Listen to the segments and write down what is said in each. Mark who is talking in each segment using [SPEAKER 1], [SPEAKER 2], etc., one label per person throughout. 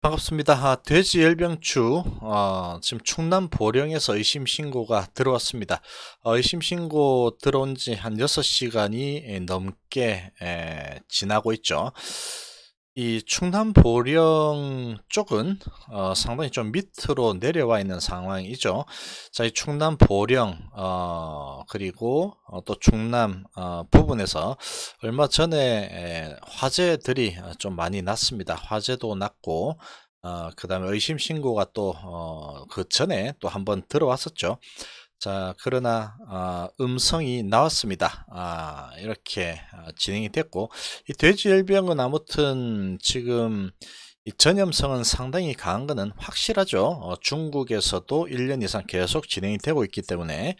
[SPEAKER 1] 반갑습니다. 아, 돼지 열병추 어, 지금 충남 보령에서 의심 신고가 들어왔습니다. 어, 의심 신고 들어온 지 한 6시간이 넘게 에, 지나고 있죠. 이 충남 보령 쪽은 어, 상당히 좀 밑으로 내려와 있는 상황이죠. 자, 이 충남 보령 어, 그리고 어, 또 충남 어, 부분에서 얼마 전에 에, 화재들이 좀 많이 났습니다. 화재도 났고 어, 어 그 다음에 의심 신고가 또 그 전에 또 한번 들어왔었죠. 자 그러나 아, 음성이 나왔습니다 아, 이렇게 아, 진행이 됐고 이 돼지열병은 아무튼 지금 전염성은 상당히 강한 것은 확실하죠 어, 중국에서도 1년 이상 계속 진행이 되고 있기 때문에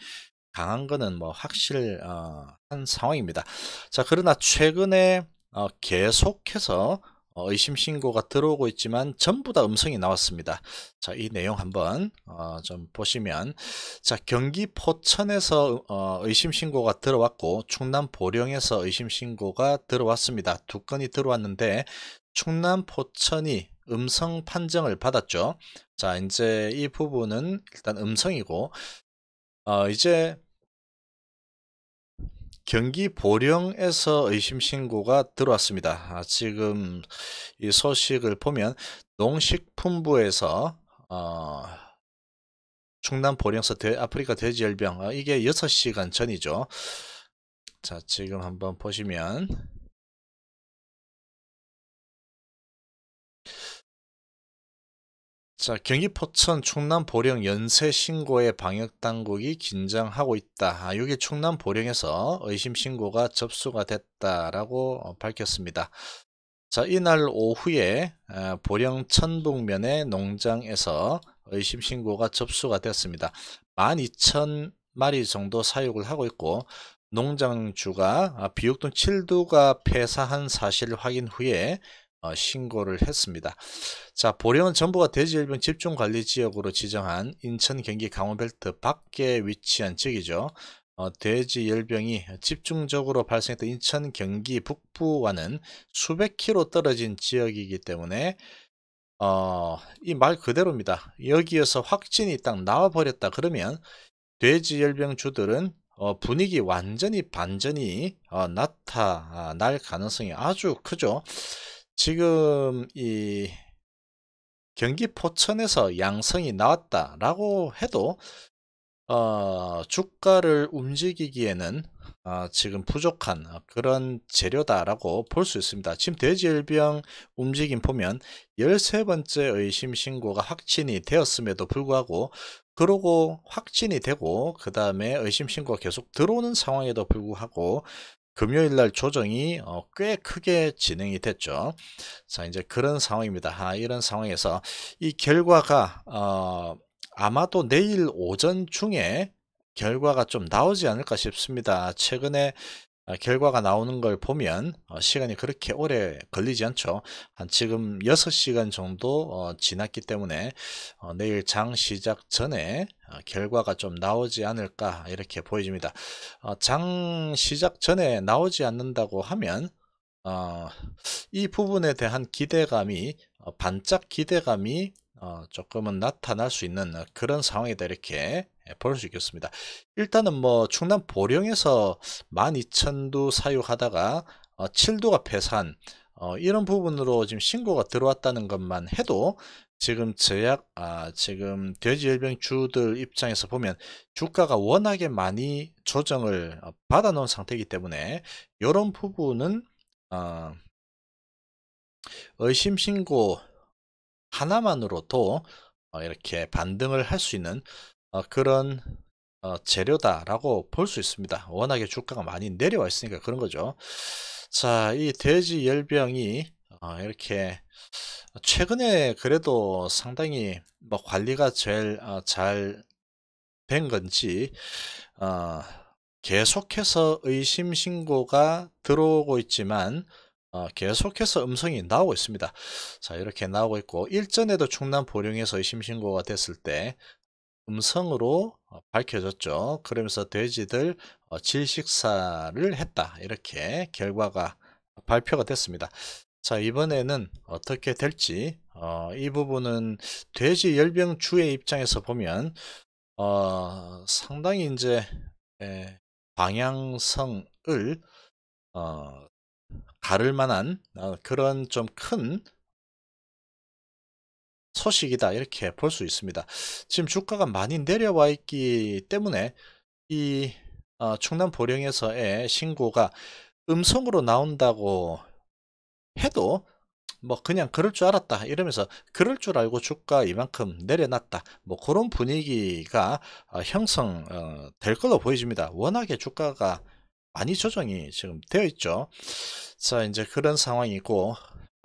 [SPEAKER 1] 강한 것은 뭐 확실한 어, 상황입니다 자 그러나 최근에 어, 계속해서 어, 의심 신고가 들어오고 있지만 전부 다 음성이 나왔습니다. 자, 이 내용 한번 어, 좀 보시면 자, 경기 포천에서 어, 의심 신고가 들어왔고 충남 보령에서 의심 신고가 들어왔습니다. 두 건이 들어왔는데 충남 포천이 음성 판정을 받았죠. 자, 이제 이 부분은 일단 음성이고 어, 이제 경기 보령에서 의심 신고가 들어왔습니다. 아, 지금 이 소식을 보면 농식품부에서 어, 충남 보령서 대, 아프리카 돼지열병 아, 이게 6시간 전이죠. 자 지금 한번 보시면 자, 경기 포천 충남 보령 연쇄 신고에 방역 당국이 긴장하고 있다. 아, 이게 충남 보령에서 의심 신고가 접수가 됐다라고 어, 밝혔습니다. 자, 이날 오후에 어, 보령 천북면의 농장에서 의심 신고가 접수가 됐습니다. 12,000마리 정도 사육을 하고 있고 농장주가 아, 비옥동 7두가 폐사한 사실 을 확인 후에 어, 신고를 했습니다. 자, 보령은 정부가 돼지열병 집중관리지역으로 지정한 인천, 경기, 강원벨트 밖에 위치한 지역이죠. 어, 돼지열병이 집중적으로 발생했던 인천, 경기 북부와는 수백 킬로 떨어진 지역이기 때문에 어, 이 말 그대로입니다. 여기에서 확진이 딱 나와버렸다 그러면 돼지열병주들은 어, 분위기 완전히 반전이 어, 나타날 가능성이 아주 크죠. 지금 이 경기 포천에서 양성이 나왔다라고 해도 어, 주가를 움직이기에는 어, 지금 부족한 그런 재료다라고 볼 수 있습니다. 지금 돼지열병 움직임 보면 13번째 의심 신고가 확진이 되었음에도 불구하고 그러고 확진이 되고 그 다음에 의심 신고가 계속 들어오는 상황에도 불구하고 금요일 날 조정이 어, 꽤 크게 진행이 됐죠. 자, 이제 그런 상황입니다. 아, 이런 상황에서 이 결과가 어, 아마도 내일 오전 중에 결과가 좀 나오지 않을까 싶습니다. 최근에 아, 결과가 나오는 걸 보면 어, 시간이 그렇게 오래 걸리지 않죠 한 지금 6시간 정도 어, 지났기 때문에 어, 내일 장 시작 전에 결과가 좀 나오지 않을까 이렇게 보여집니다 장 시작 전에 나오지 않는다고 하면 이 부분에 대한 기대감이 반짝 기대감이 조금은 나타날 수 있는 그런 상황이다 이렇게 볼수 예, 있겠습니다. 일단은 뭐 충남 보령에서 12,000두 사유하다가 어, 7두가 폐산 어, 이런 부분으로 지금 신고가 들어왔다는 것만 해도 지금 제약 아, 지금 돼지열병 주들 입장에서 보면 주가가 워낙에 많이 조정을 어, 받아 놓은 상태이기 때문에 이런 부분은 어, 의심 신고 하나만으로도 어, 이렇게 반등을 할 수 있는 어, 그런 어, 재료다라고 볼 수 있습니다. 워낙에 주가가 많이 내려와 있으니까 그런 거죠. 자, 이 돼지 열병이 어, 이렇게 최근에 그래도 상당히 뭐 관리가 제일 잘 된 건지 계속해서 의심 신고가 들어오고 있지만 계속해서 음성이 나오고 있습니다. 자 이렇게 나오고 있고 일전에도 충남 보령에서 의심 신고가 됐을 때 음성으로 어, 밝혀졌죠. 그러면서 돼지들 어, 질식사를 했다. 이렇게 결과가 발표가 됐습니다. 자 이번에는 어떻게 될지 어, 이 부분은 돼지 열병 주의 입장에서 보면 어, 상당히 이제 예, 방향성을 어, 가를 만한 어, 그런 좀큰 소식이다 이렇게 볼 수 있습니다. 지금 주가가 많이 내려와 있기 때문에 이 어, 충남 보령에서의 신고가 음성으로 나온다고 해도 뭐 그냥 그럴 줄 알았다 이러면서 그럴 줄 알고 주가 이만큼 내려놨다 뭐 그런 분위기가 형성될 어, 어 걸로 보여집니다 워낙에 주가가 많이 조정이 지금 되어 있죠 자 이제 그런 상황이고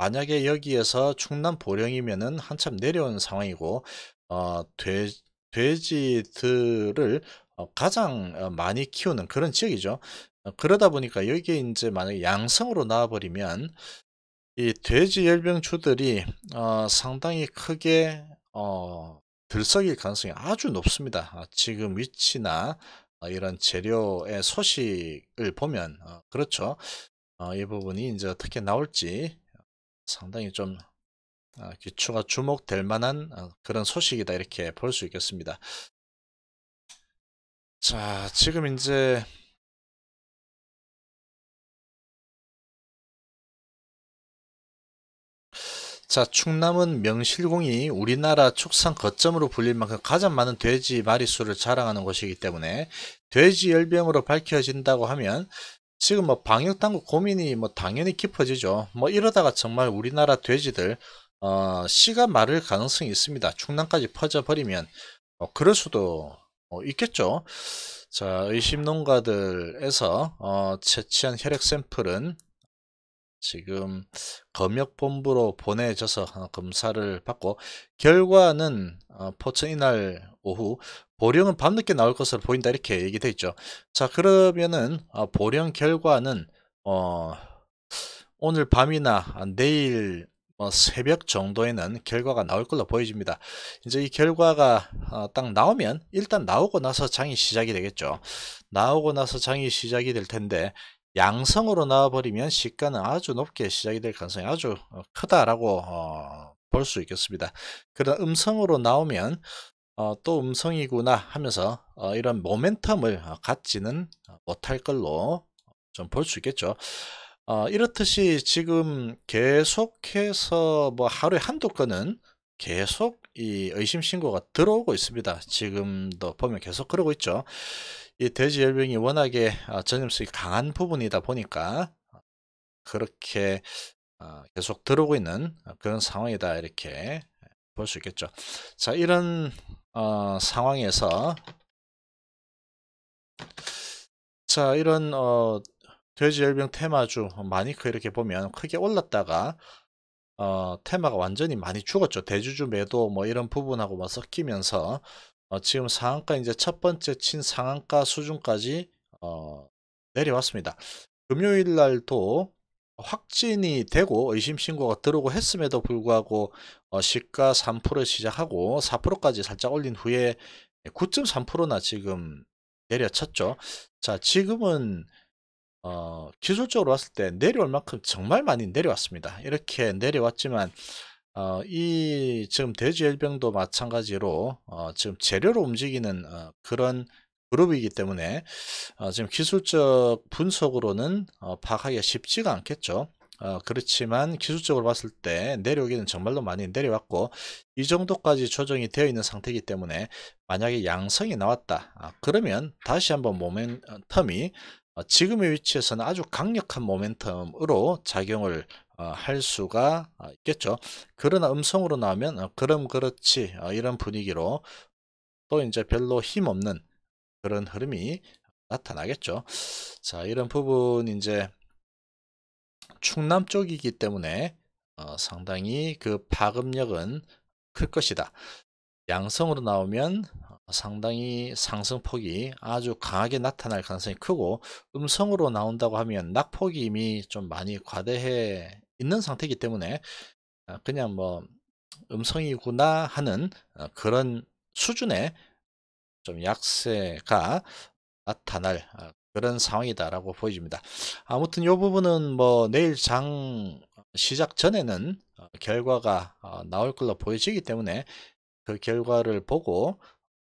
[SPEAKER 1] 만약에 여기에서 충남 보령이면은 한참 내려온 상황이고 어, 돼, 돼지들을 어, 가장 어, 많이 키우는 그런 지역이죠. 어, 그러다 보니까 여기에 이제 만약에 양성으로 나와버리면 이 돼지 열병추들이 어, 상당히 크게 어, 들썩일 가능성이 아주 높습니다. 아, 지금 위치나 이런 재료의 소식을 보면 그렇죠. 이 부분이 이제 어떻게 나올지 상당히 좀 아, 기초가 주목될 만한 아, 그런 소식이다 이렇게 볼 수 있겠습니다. 자, 지금 이제 자, 충남은 명실공이 우리나라 축산 거점으로 불릴 만큼 가장 많은 돼지 마리수를 자랑하는 곳이기 때문에 돼지 열병으로 밝혀진다고 하면 지금 뭐 방역당국 고민이 뭐 당연히 깊어지죠. 뭐 이러다가 정말 우리나라 돼지들 어, 씨가 마를 가능성이 있습니다. 충남까지 퍼져버리면 어, 그럴 수도 어, 있겠죠. 자 의심농가들에서 어, 채취한 혈액 샘플은 지금 검역본부로 보내져서 어, 검사를 받고 결과는 어, 포천 이날 오후 보령은 밤늦게 나올 것으로 보인다 이렇게 얘기돼 있죠. 자 그러면은 어, 보령 결과는 어, 오늘 밤이나 내일 뭐 새벽 정도에는 결과가 나올 걸로 보여집니다. 이제 이 결과가 딱 나오면 일단 나오고 나서 장이 시작이 되겠죠. 나오고 나서 장이 시작이 될 텐데 양성으로 나와버리면 시가는 아주 높게 시작이 될 가능성이 아주 어, 크다라고 어, 볼수 있겠습니다. 그러나 음성으로 나오면 어, 또 음성이구나 하면서 어, 이런 모멘텀을 어, 갖지는 못할 걸로 좀 볼 수 있겠죠. 어, 이렇듯이 지금 계속해서 뭐 하루에 한두 건은 계속 이 의심 신고가 들어오고 있습니다. 지금도 보면 계속 그러고 있죠. 이 돼지 열병이 워낙에 아, 전염성이 강한 부분이다 보니까 그렇게 아, 계속 들어오고 있는 그런 상황이다 이렇게 볼 수 있겠죠. 자 이런 어, 상황에서 자 이런 어, 돼지 열병 테마주 마니크 이렇게 보면 크게 올랐다가 어, 테마가 완전히 많이 죽었죠. 대주주 매도 뭐 이런 부분하고 막 섞이면서 어, 지금 상한가 이제 첫 번째 친 상한가 수준까지 어, 내려왔습니다. 금요일 날도 확진이 되고 의심 신고가 들어오고 했음에도 불구하고 어, 시가 3% 시작하고 4%까지 살짝 올린 후에 9.3%나 지금 내려쳤죠. 자, 지금은 어, 기술적으로 봤을 때 내려올 만큼 정말 많이 내려왔습니다. 이렇게 내려왔지만 어, 이 지금 대지열병도 마찬가지로 어, 지금 재료로 움직이는 어, 그런 그룹이기 때문에 어, 지금 기술적 분석으로는 어, 파악하기가 쉽지가 않겠죠. 어, 그렇지만 기술적으로 봤을 때 내려오기는 정말로 많이 내려왔고 이 정도까지 조정이 되어 있는 상태이기 때문에 만약에 양성이 나왔다 아, 그러면 다시 한번 모멘텀이 어, 어, 지금의 위치에서는 아주 강력한 모멘텀으로 작용을 어, 할 수가 어, 있겠죠. 그러나 음성으로 나오면 그럼 그렇지 이런 분위기로 또 이제 별로 힘없는 그런 흐름이 나타나겠죠. 자 이런 부분 이제 충남 쪽이기 때문에 상당히 그 파급력은 클 것이다. 양성으로 나오면 상당히 상승폭이 아주 강하게 나타날 가능성이 크고 음성으로 나온다고 하면 낙폭이 이미 좀 많이 과대해 있는 상태이기 때문에 아, 그냥 뭐 음성이구나 하는 어, 그런 수준의 좀 약세가 나타날 아, 그런 상황이다라고 보여집니다. 아무튼 이 부분은 뭐 내일 장 시작 전에는 어, 결과가 어, 나올 걸로 보여지기 때문에 그 결과를 보고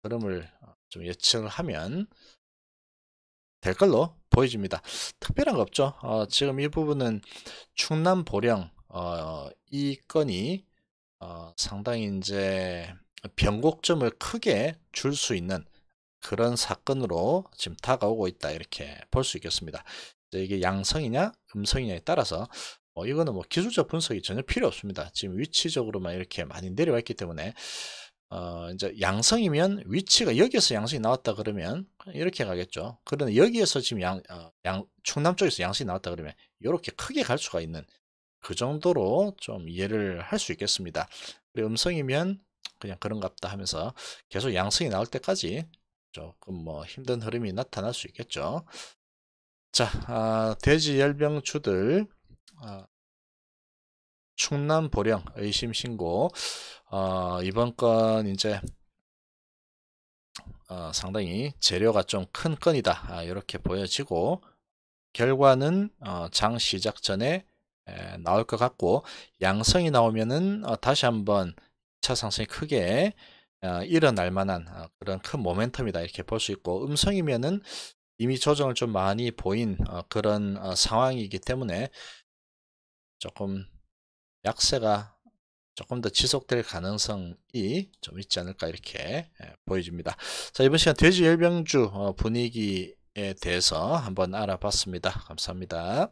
[SPEAKER 1] 흐름을 어, 좀 예측을 하면 될 걸로 보여집니다. 특별한 거 없죠. 어, 지금 이 부분은 충남 보령 어, 이 건이 어, 상당히 이제 변곡점을 크게 줄 수 있는 그런 사건으로 지금 다가오고 있다 이렇게 볼 수 있겠습니다. 이게 양성이냐 음성이냐에 따라서 어, 이거는 뭐 기술적 분석이 전혀 필요 없습니다. 지금 위치적으로만 이렇게 많이 내려왔기 때문에 어, 이제 양성이면 위치가 여기에서 양성이 나왔다 그러면 이렇게 가겠죠. 그런데 여기에서 지금 양, 어, 양 충남 쪽에서 양성이 나왔다 그러면 이렇게 크게 갈 수가 있는 그 정도로 좀 이해를 할 수 있겠습니다. 그리고 음성이면 그냥 그런갑다 하면서 계속 양성이 나올 때까지 조금 뭐 힘든 흐름이 나타날 수 있겠죠. 자, 아, 돼지 열병추들 아, 충남 보령 의심 신고 어, 이번 건 이제 어, 상당히 재료가 좀 큰 건이다 아, 이렇게 보여지고 결과는 어, 장 시작 전에 에, 나올 것 같고 양성이 나오면은 어, 다시 한번 2차 상승이 크게 어, 일어날 만한 어, 그런 큰 모멘텀이다 이렇게 볼 수 있고 음성이면은 이미 조정을 좀 많이 보인 어, 그런 어, 상황이기 때문에 조금 약세가 조금 더 지속될 가능성이 좀 있지 않을까 이렇게 예, 보여집니다. 자 이번 시간 돼지 열병주 어, 분위기에 대해서 한번 알아봤습니다. 감사합니다.